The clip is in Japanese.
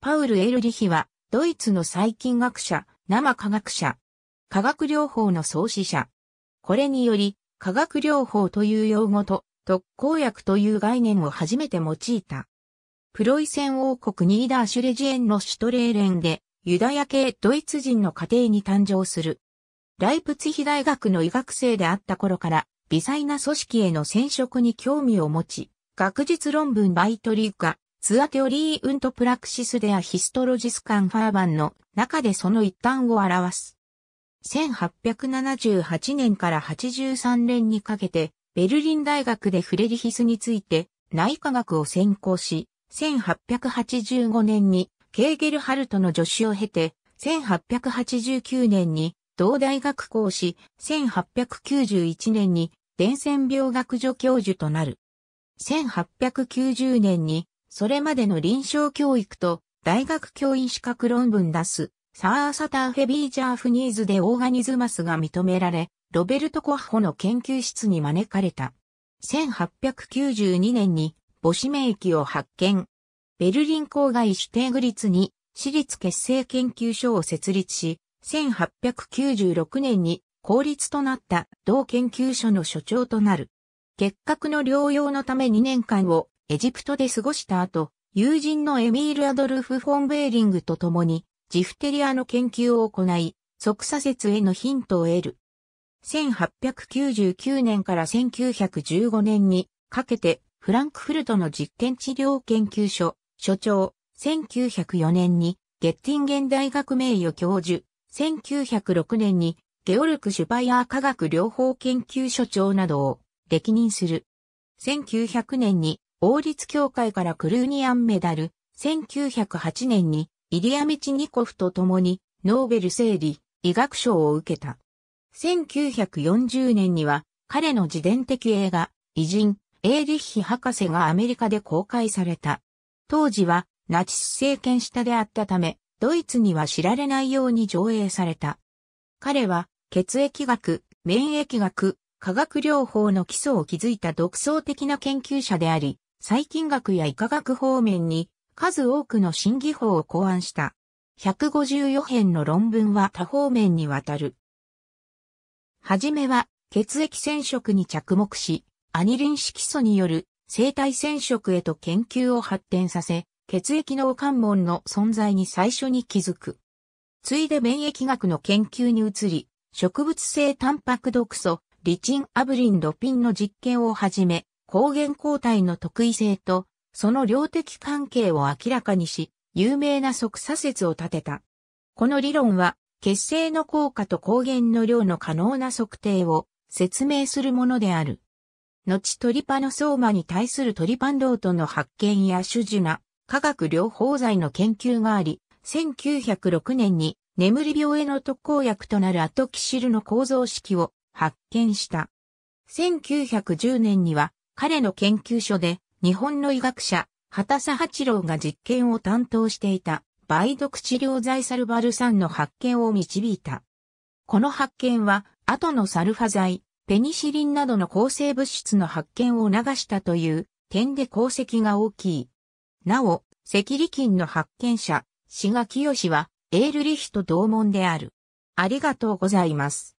パウル・エルリヒは、ドイツの細菌学者、生科学者、化学療法の創始者。これにより、化学療法という用語と、特効薬という概念を初めて用いた。プロイセン王国ニーダーシュレジエンのシュトレーレンで、ユダヤ系ドイツ人の家庭に誕生する。ライプツヒ大学の医学生であった頃から、微細な組織への染色に興味を持ち、学術論文バイトリーがツアテオリー・ウント・プラクシス・デア・ヒストロジス・カン・ファーバンの中でその一端を表す。1878年から83年にかけて、ベルリン大学でフレリヒスについて内科学を専攻し、1885年にケーゲルハルトの助手を経て、1889年に同大学講師、1891年に伝染病学助教授となる。1890年にそれまでの臨床教育と大学教員資格論文出す、サー・サター・フェビージャー・フニーズでオーガニズマスが認められ、ロベルト・コッホの研究室に招かれた。1892年に母子免疫を発見。ベルリン郊外シュテーグリツに私立結成研究所を設立し、1896年に公立となった同研究所の所長となる。結核の療養のため2年間をエジプトで過ごした後、友人のエミール・アドルフ・フォン・ベーリングと共に、ジフテリアの研究を行い、即左説へのヒントを得る。1899年から1915年にかけて、フランクフルトの実験治療研究所、所長、1904年に、ゲッティンゲン大学名誉教授、1906年に、ゲオルク・シュバイアー科学療法研究所長などを歴任する。1900年に王立協会からクルーニアンメダル、1908年にイリア・メチニコフと共にノーベル生理医学賞を受けた。1940年には彼の自伝的映画、偉人、エーリッヒ博士がアメリカで公開された。当時はナチス政権下であったため、ドイツには知られないように上映された。彼は血液学、免疫学、化学療法の基礎を築いた独創的な研究者であり、細菌学や医科学方面に数多くの新技法を考案した。154編の論文は多方面にわたる。はじめは血液染色に着目し、アニリン色素による生体染色へと研究を発展させ、血液の関門の存在に最初に気づく。ついで免疫学の研究に移り、植物性タンパク毒素、リチンアブリンドピンの実験をはじめ、抗原抗体の特異性と、その量的関係を明らかにし、有名な即左説を立てた。この理論は、血清の効果と抗原の量の可能な測定を説明するものである。後トリパノソーマに対するトリパンロートの発見や種樹な化学療法剤の研究があり、1906年に眠り病への特効薬となるアトキシルの構造式を発見した。1910年には彼の研究所で日本の医学者、畑佐八郎が実験を担当していた梅毒治療剤サルバル酸の発見を導いた。この発見は、後のサルファ剤、ペニシリンなどの抗生物質の発見を促したという点で功績が大きい。なお、赤痢菌の発見者、志賀清は、エールリヒと同門である。ありがとうございます。